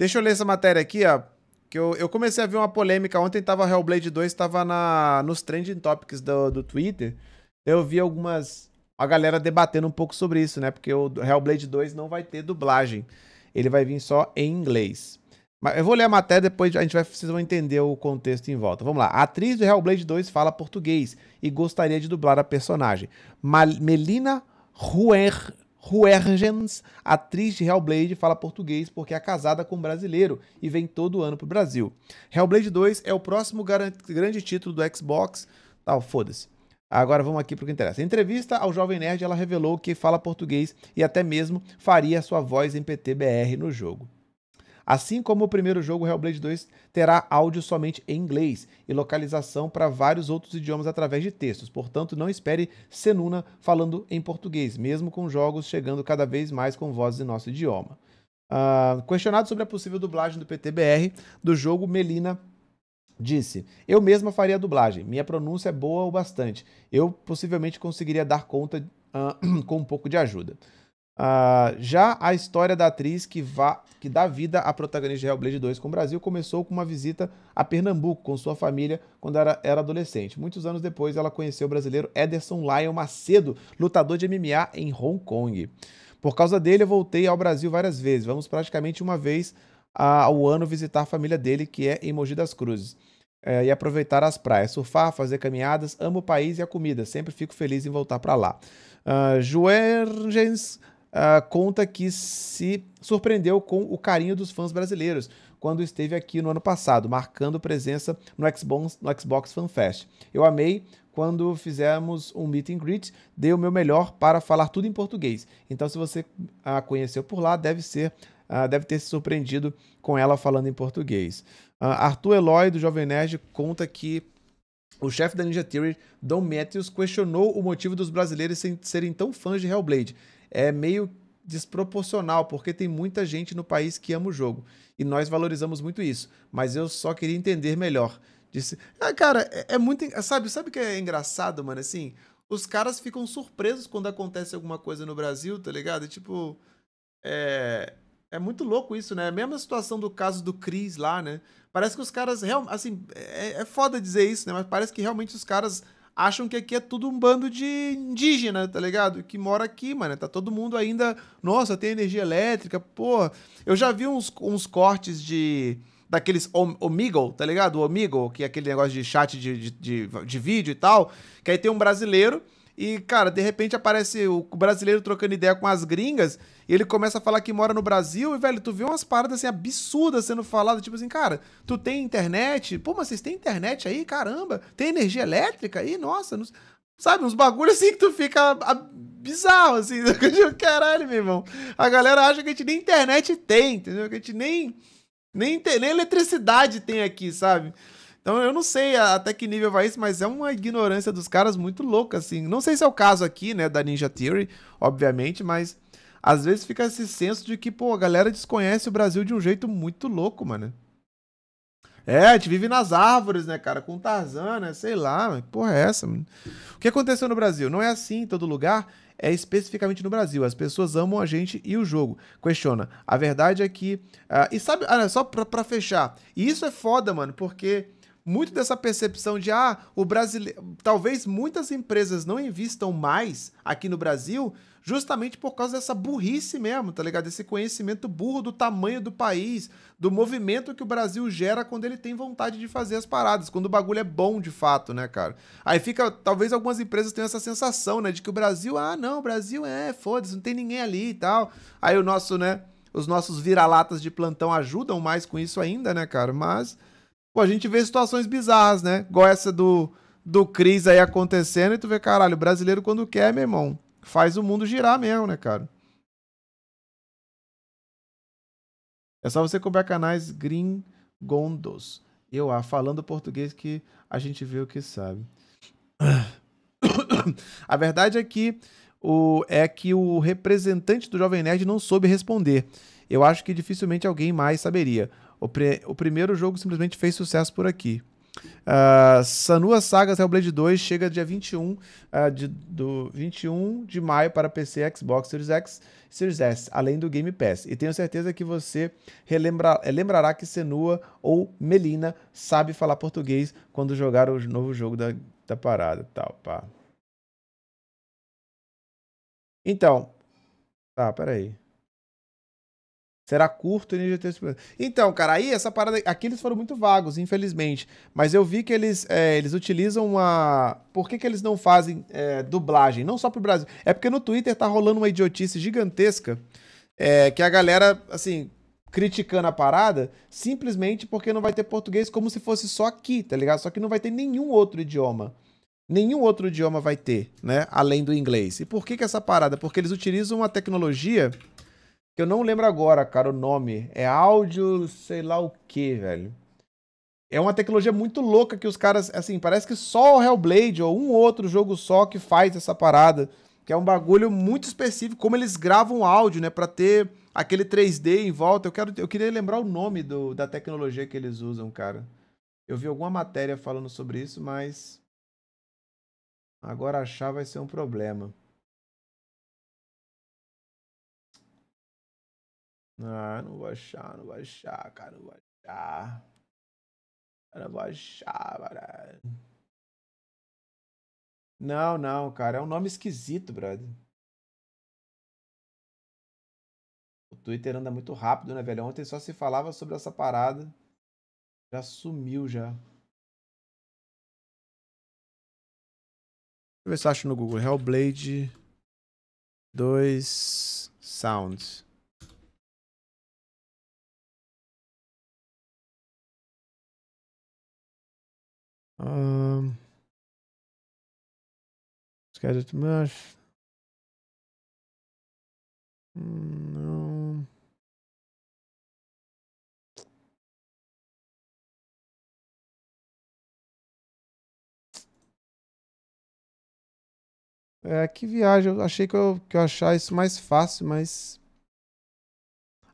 Deixa eu ler essa matéria aqui, ó. Que eu, eu comecei a ver uma polêmica. Ontem tava Hellblade 2, tava na, nos trending topics do, do Twitter. Eu vi algumas. A galera debatendo um pouco sobre isso, né? Porque o Hellblade 2 não vai ter dublagem. Ele vai vir só em inglês. Mas eu vou ler a matéria, depois a gente vai, vocês vão entender o contexto em volta. Vamos lá. A atriz do Hellblade 2 fala português e gostaria de dublar a personagem. Mal Melina Ruer Huergens, atriz de Hellblade, fala português porque é casada com um brasileiro e vem todo ano pro Brasil. Hellblade 2 é o próximo grande título do Xbox. Tal, tá, ah, foda-se. Agora vamos aqui para o que interessa. Em entrevista ao Jovem Nerd, ela revelou que fala português e até mesmo faria sua voz em PTBR no jogo. Assim como o primeiro jogo, Hellblade 2 terá áudio somente em inglês e localização para vários outros idiomas através de textos. Portanto, não espere Senuna falando em português, mesmo com jogos chegando cada vez mais com vozes em nosso idioma. Uh, questionado sobre a possível dublagem do PTBR do jogo, Melina disse: Eu mesma faria a dublagem. Minha pronúncia é boa o bastante. Eu possivelmente conseguiria dar conta uh, com um pouco de ajuda. Uh, já a história da atriz que, que dá vida à protagonista de Hellblade 2 com o Brasil começou com uma visita a Pernambuco com sua família quando era, era adolescente. Muitos anos depois, ela conheceu o brasileiro Ederson Lyon Macedo, lutador de MMA em Hong Kong. Por causa dele, eu voltei ao Brasil várias vezes. Vamos praticamente uma vez ah, ao ano visitar a família dele, que é em Mogi das Cruzes. É, e aproveitar as praias, surfar, fazer caminhadas, amo o país e a comida, sempre fico feliz em voltar para lá. Uh, Juergens uh, conta que se surpreendeu com o carinho dos fãs brasileiros quando esteve aqui no ano passado, marcando presença no Xbox, no Xbox Fan Fest. Eu amei quando fizemos um meet and greet, dei o meu melhor para falar tudo em português. Então, se você a ah, conheceu por lá, deve ser Uh, deve ter se surpreendido com ela falando em português. Uh, Arthur Eloy, do Jovem Nerd, conta que o chefe da Ninja Theory, Don Matthews, questionou o motivo dos brasileiros serem tão fãs de Hellblade é meio desproporcional, porque tem muita gente no país que ama o jogo. E nós valorizamos muito isso. Mas eu só queria entender melhor. Disse, ah, cara, é, é muito. Sabe o sabe que é engraçado, mano? Assim, os caras ficam surpresos quando acontece alguma coisa no Brasil, tá ligado? Tipo. É, é muito louco isso, né? É a mesma situação do caso do Cris lá, né? Parece que os caras. Real, assim, é, é foda dizer isso, né? Mas parece que realmente os caras acham que aqui é tudo um bando de indígena, tá ligado? Que mora aqui, mano. Tá todo mundo ainda. Nossa, tem energia elétrica, porra. Eu já vi uns, uns cortes de. Daqueles Omigo, tá ligado? O Omigo, que é aquele negócio de chat de, de, de, de vídeo e tal. Que aí tem um brasileiro e, cara, de repente aparece o brasileiro trocando ideia com as gringas, e ele começa a falar que mora no Brasil, e, velho, tu vê umas paradas assim absurdas sendo faladas, tipo assim, cara, tu tem internet? Pô, mas vocês têm internet aí? Caramba! Tem energia elétrica aí? Nossa, não... sabe? Uns bagulhos assim que tu fica bizarro, assim. Caralho, meu irmão. A galera acha que a gente nem internet tem, entendeu? Que a gente nem. Nem, nem eletricidade tem aqui, sabe? Então eu não sei até que nível vai isso, mas é uma ignorância dos caras muito louca, assim. Não sei se é o caso aqui, né, da Ninja Theory, obviamente, mas às vezes fica esse senso de que, pô, a galera desconhece o Brasil de um jeito muito louco, mano. É, a gente vive nas árvores, né, cara? Com Tarzan, né? Sei lá, mas porra é essa, mano? O que aconteceu no Brasil? Não é assim em todo lugar, é especificamente no Brasil. As pessoas amam a gente e o jogo. Questiona. A verdade é que. Uh, e sabe, olha ah, só pra, pra fechar. E isso é foda, mano, porque muito dessa percepção de ah, o brasileiro, talvez muitas empresas não investam mais aqui no Brasil, justamente por causa dessa burrice mesmo, tá ligado? Esse conhecimento burro do tamanho do país, do movimento que o Brasil gera quando ele tem vontade de fazer as paradas, quando o bagulho é bom de fato, né, cara? Aí fica, talvez algumas empresas tenham essa sensação, né, de que o Brasil, ah, não, o Brasil é, foda-se, não tem ninguém ali e tal. Aí o nosso, né, os nossos vira-latas de plantão ajudam mais com isso ainda, né, cara? Mas pô, a gente vê situações bizarras, né? Igual essa do, do Cris aí acontecendo, e tu vê, caralho, o brasileiro quando quer, meu irmão, faz o mundo girar mesmo, né, cara? É só você comprar canais gringondos. Eu, ah, falando português que a gente vê o que sabe. A verdade é que o, é que o representante do Jovem Nerd não soube responder. Eu acho que dificilmente alguém mais saberia. O, pre... o primeiro jogo simplesmente fez sucesso por aqui. Uh, Sanua Saga Hellblade 2 chega dia 21, uh, ah, de, do 21 de maio para PC, Xbox Series X e Series S, além do Game Pass. E tenho certeza que você relembra, eh, lembrará que Senua ou Melina sabe falar português quando jogar o novo jogo da, da parada. Tal, Então. Tá, ah, peraí. Será curto e NGT. Então, cara, aí essa parada. Aqui eles foram muito vagos, infelizmente. Mas eu vi que eles, é, eles utilizam uma. Por que, que eles não fazem é, dublagem? Não só pro Brasil. É porque no Twitter tá rolando uma idiotice gigantesca é, que a galera, assim, criticando a parada simplesmente porque não vai ter português como se fosse só aqui, tá ligado? Só que não vai ter nenhum outro idioma. Nenhum outro idioma vai ter, né? Além do inglês. E por que, que essa parada? Porque eles utilizam uma tecnologia eu não lembro agora, cara, o nome. É áudio, sei lá o que, velho. É uma tecnologia muito louca que os caras, assim, parece que só o Hellblade ou um outro jogo só que faz essa parada. Que é um bagulho muito específico, como eles gravam áudio, né? Pra ter aquele 3D em volta. Eu, quero, eu queria lembrar o nome do, da tecnologia que eles usam, cara. Eu vi alguma matéria falando sobre isso, mas. Agora achar vai ser um problema. Ah, não vou achar, não vou achar, cara, não vou achar. não vou achar, cara. Não, não, cara, é um nome esquisito, brother. O Twitter anda muito rápido, né, velho? Ontem só se falava sobre essa parada. Já sumiu, já. Deixa eu ver se eu acho no Google. Hellblade 2 Sounds. Um, se calhar demais. Hum, não. É, que viagem. Eu achei que eu, que eu achar isso mais fácil, mas.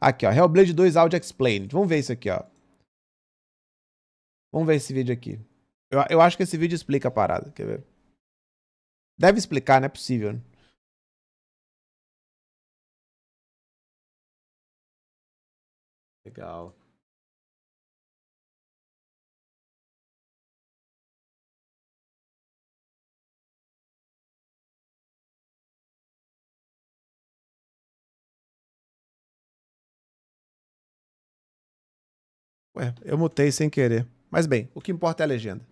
Aqui, ó. Hellblade 2 Audio Explained. Vamos ver isso aqui, ó. Vamos ver esse vídeo aqui. Eu, eu acho que esse vídeo explica a parada, quer ver? Deve explicar, não é possível, Legal. Ué, eu mutei sem querer. Mas bem, o que importa é a legenda.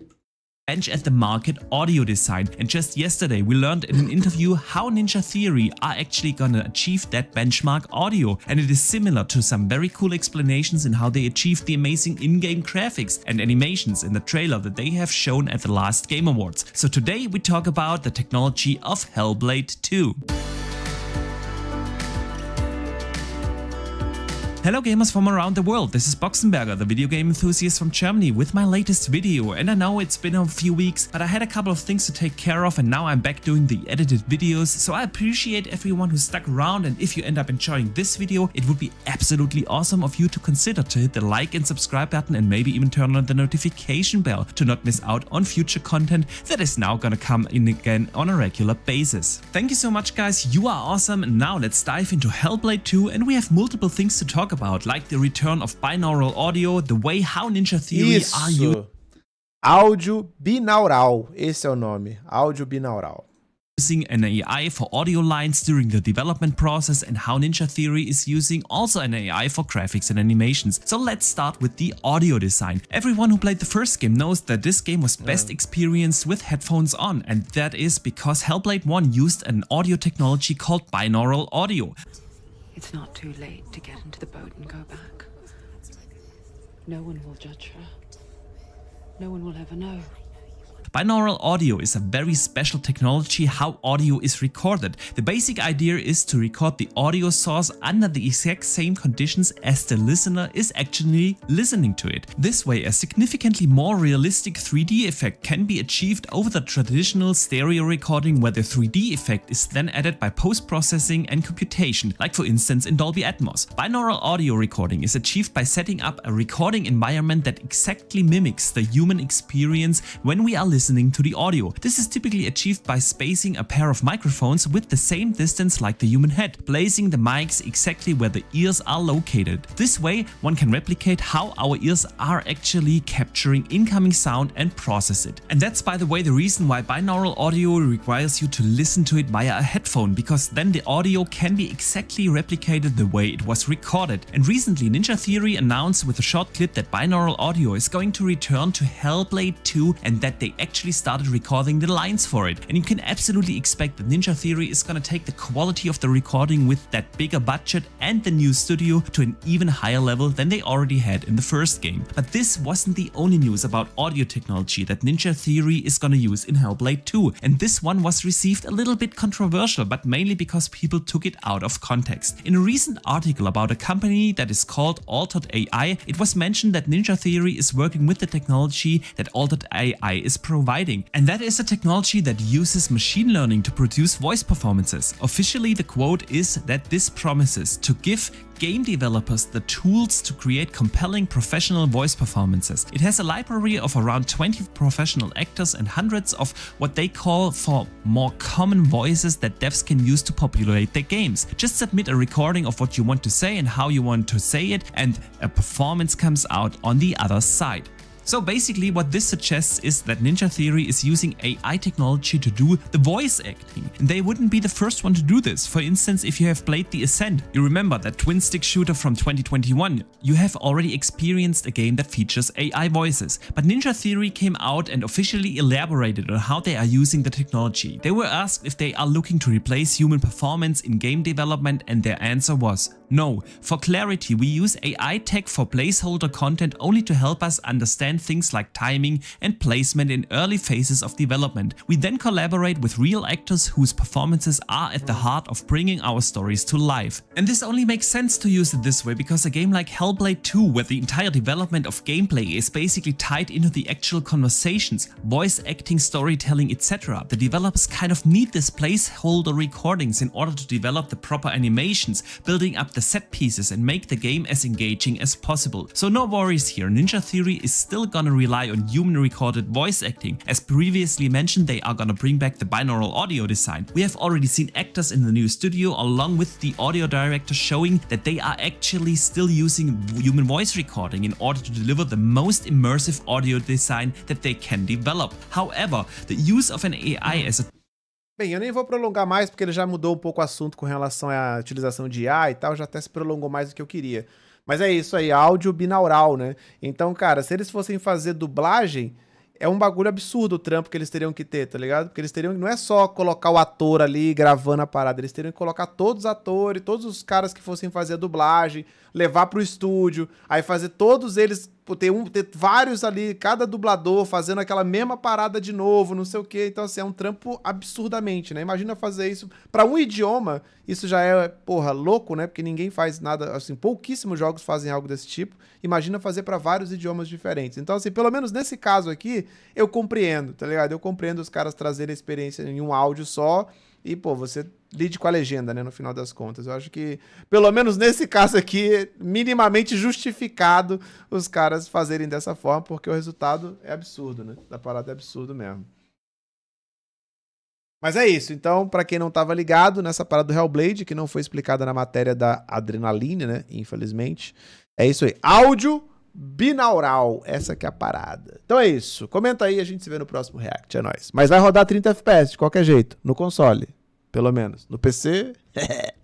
bench at the market audio design. And just yesterday, we learned in an interview how Ninja Theory are actually gonna achieve that benchmark audio. And it is similar to some very cool explanations in how they achieved the amazing in-game graphics and animations in the trailer that they have shown at the last Game Awards. So today we talk about the technology of Hellblade 2. Hello gamers from around the world, this is Boxenberger, the video game enthusiast from Germany with my latest video and I know it's been a few weeks but I had a couple of things to take care of and now I'm back doing the edited videos so I appreciate everyone who stuck around and if you end up enjoying this video it would be absolutely awesome of you to consider to hit the like and subscribe button and maybe even turn on the notification bell to not miss out on future content that is now gonna come in again on a regular basis. Thank you so much guys, you are awesome now let's dive into Hellblade 2 and we have multiple things to talk about, like the return of binaural audio, the way how Ninja Theory Isso. are you. Áudio binaural, esse é o nome. Áudio binaural. Using an AI for audio lines during the development process and how Ninja Theory is using also an AI for graphics and animations. So let's start with the audio design. Everyone who played the first game knows that this game was best yeah. experienced with headphones on and that is because Hellblade 1 used an audio technology called binaural audio. It's not too late to get into the boat and go back. No one will judge her. No one will ever know. Binaural audio is a very special technology how audio is recorded. The basic idea is to record the audio source under the exact same conditions as the listener is actually listening to it. This way a significantly more realistic 3D effect can be achieved over the traditional stereo recording where the 3D effect is then added by post-processing and computation, like for instance in Dolby Atmos. Binaural audio recording is achieved by setting up a recording environment that exactly mimics the human experience when we are listening listening to the audio. This is typically achieved by spacing a pair of microphones with the same distance like the human head, placing the mics exactly where the ears are located. This way one can replicate how our ears are actually capturing incoming sound and process it. And that's by the way the reason why binaural audio requires you to listen to it via a headphone because then the audio can be exactly replicated the way it was recorded. And recently Ninja Theory announced with a short clip that binaural audio is going to return to Hellblade 2 and that they actually actually started recording the lines for it. And you can absolutely expect that Ninja Theory is gonna take the quality of the recording with that bigger budget and the new studio to an even higher level than they already had in the first game. But this wasn't the only news about audio technology that Ninja Theory is gonna use in Hellblade 2. And this one was received a little bit controversial, but mainly because people took it out of context. In a recent article about a company that is called Altered AI, it was mentioned that Ninja Theory is working with the technology that Altered AI is providing providing, and that is a technology that uses machine learning to produce voice performances. Officially, the quote is that this promises to give game developers the tools to create compelling professional voice performances. It has a library of around 20 professional actors and hundreds of what they call for more common voices that devs can use to populate their games. Just submit a recording of what you want to say and how you want to say it and a performance comes out on the other side. So basically what this suggests is that Ninja Theory is using AI technology to do the voice acting. And they wouldn't be the first one to do this. For instance, if you have played The Ascent, you remember that twin stick shooter from 2021, you have already experienced a game that features AI voices. But Ninja Theory came out and officially elaborated on how they are using the technology. They were asked if they are looking to replace human performance in game development and their answer was no, for clarity we use AI tech for placeholder content only to help us understand things like timing and placement in early phases of development. We then collaborate with real actors whose performances are at the heart of bringing our stories to life. And this only makes sense to use it this way because a game like Hellblade 2 where the entire development of gameplay is basically tied into the actual conversations, voice acting, storytelling etc. The developers kind of need these placeholder recordings in order to develop the proper animations, building up the set pieces and make the game as engaging as possible. So no worries here, Ninja Theory is still gonna rely on human recorded voice acting. As previously mentioned, they are gonna bring back the binaural audio design. We have already seen actors in the new studio along with the audio director showing that they are actually still using human voice recording in order to deliver the most immersive audio design that they can develop. However, the use of an AI as a Bem, eu nem vou prolongar mais, porque ele já mudou um pouco o assunto com relação à utilização de IA e tal, já até se prolongou mais do que eu queria. Mas é isso aí, áudio binaural, né? Então, cara, se eles fossem fazer dublagem, é um bagulho absurdo o trampo que eles teriam que ter, tá ligado? Porque eles teriam não é só colocar o ator ali gravando a parada, eles teriam que colocar todos os atores, todos os caras que fossem fazer a dublagem, levar pro estúdio, aí fazer todos eles ter, um, ter vários ali, cada dublador fazendo aquela mesma parada de novo, não sei o quê. Então, assim, é um trampo absurdamente, né? Imagina fazer isso para um idioma, isso já é, porra, louco, né? Porque ninguém faz nada, assim, pouquíssimos jogos fazem algo desse tipo. Imagina fazer para vários idiomas diferentes. Então, assim, pelo menos nesse caso aqui, eu compreendo, tá ligado? Eu compreendo os caras trazerem a experiência em um áudio só e, pô, você lide com a legenda, né, no final das contas. Eu acho que, pelo menos nesse caso aqui, minimamente justificado os caras fazerem dessa forma, porque o resultado é absurdo, né? Da parada é absurdo mesmo. Mas é isso. Então, para quem não estava ligado nessa parada do Hellblade, que não foi explicada na matéria da adrenalina, né? Infelizmente. É isso aí. Áudio binaural. Essa que é a parada. Então é isso. Comenta aí, a gente se vê no próximo React. É nóis. Mas vai rodar 30 FPS de qualquer jeito, no console pelo menos. No PC,